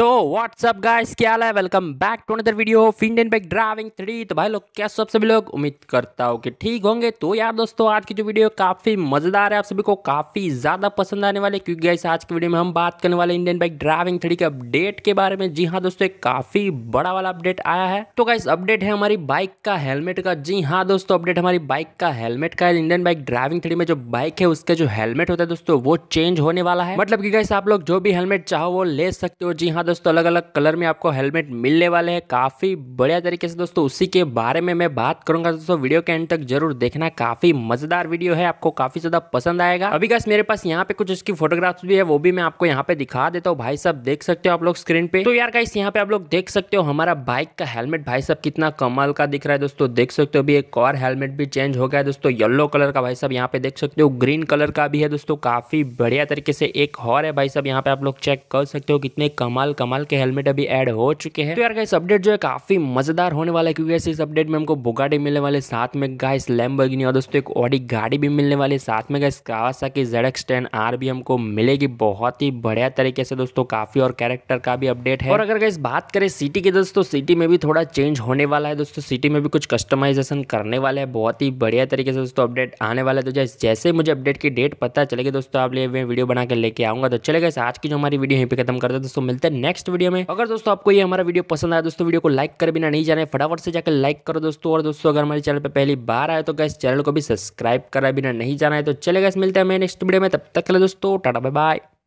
तो WhatsApp guys क्या हाल है welcome back to another video Indian bike driving three तो भाई लोग क्या सब सभी लोग उम्मीद करता हो कि ठीक होंगे तो यार दोस्तों आज की जो वीडियो काफ़ी मज़ेदार है आप सभी को काफ़ी ज़्यादा पसंद आने वाले क्योंकि गाइस आज की वीडियो में हम बात करने वाले इंडियन बाइक ड्राइविंग थ्री के अपडेट के बारे में जी हाँ दोस्तों एक काफ़ी बड़ा वाला अपडेट आया है तो गाइस अपडेट है हमारी बाइक का हेलमेट का जी हाँ दोस्तों अपडेट हमारी बाइक का हेलमेट का है इंडियन बाइक ड्राइविंग थ्री में जो बाइक है उसका जो हेलमेट होता है दोस्तों वो चेंज होने वाला है मतलब कि गाइस आप लोग जो भी हेलमेट चाहो वो ले सकते हो जी हाँ दोस्तों अलग अलग कलर में आपको हेलमेट मिलने वाले हैं काफ़ी बढ़िया तरीके से दोस्तों उसी के बारे में मैं बात करूंगा दोस्तों वीडियो के एंड तक जरूर देखना काफ़ी मज़ेदार वीडियो है आपको काफ़ी ज़्यादा पसंद आएगा अभी गैस मेरे पास यहाँ पे कुछ उसकी फोटोग्राफ्स भी है वो भी मैं आपको यहाँ पे दिखा देता हूँ भाई साहब देख सकते हो आप लोग स्क्रीन पर तो यार गाइस यहाँ पे आप लोग देख सकते हो हमारा बाइक का हेलमेट भाई साहब कितना कमाल का दिख रहा है दोस्तों देख सकते हो अभी एक और हेलमेट भी चेंज हो गया है दोस्तों येल्लो कलर का भाई साहब यहाँ पे देख सकते हो ग्रीन कलर का भी है दोस्तों काफ़ी बढ़िया तरीके से एक और है भाई साहब यहाँ पे आप लोग चेक कर सकते हो कितने कमाल कमाल कमाल के हेलमेट अभी ऐड हो चुके हैं तो यार गाइस अपडेट जो है काफी मजेदार होने वाला है क्योंकि इस अपडेट में हमको बुगाडी मिलने वाले साथ में गाइस लैम्बोगिनी और दोस्तों एक ऑडी गाड़ी भी मिलने वाली साथ में guys Z X ten R भी हमको मिलेगी बहुत ही बढ़िया तरीके से दोस्तों काफी और कैरेक्टर का भी अपडेट है और अगर गाइस बात करें सिटी की दोस्तों सिटी में भी थोड़ा चेंज होने वाला है दोस्तों सिटी में भी कुछ कस्टमाइजेशन करने वाला है बहुत ही बढ़िया तरीके से दोस्तों अपडेट आने वाला है तो जैसे मुझे अपडेट की डेट पता चलेगी दोस्तों आप लिए वीडियो बना के लेके आऊंगा तो चले गए आज की जो हमारी वीडियो यहीं पर खत्म करते हैं दोस्तों मिलते हैं नेक्स्ट वीडियो में अगर दोस्तों आपको ये हमारा वीडियो पसंद आया दोस्तों वीडियो को लाइक कर बिना नहीं जाने फटाफट से जाकर लाइक करो दोस्तों और दोस्तों अगर हमारे चैनल पर पहली बार आए तो गैस चैनल को भी सब्सक्राइब करा बिना नहीं जाना है तो चले गए मिलते हैं हमें नेक्स्ट वीडियो में तब तक के लिए दोस्तों टाटा बाय बाय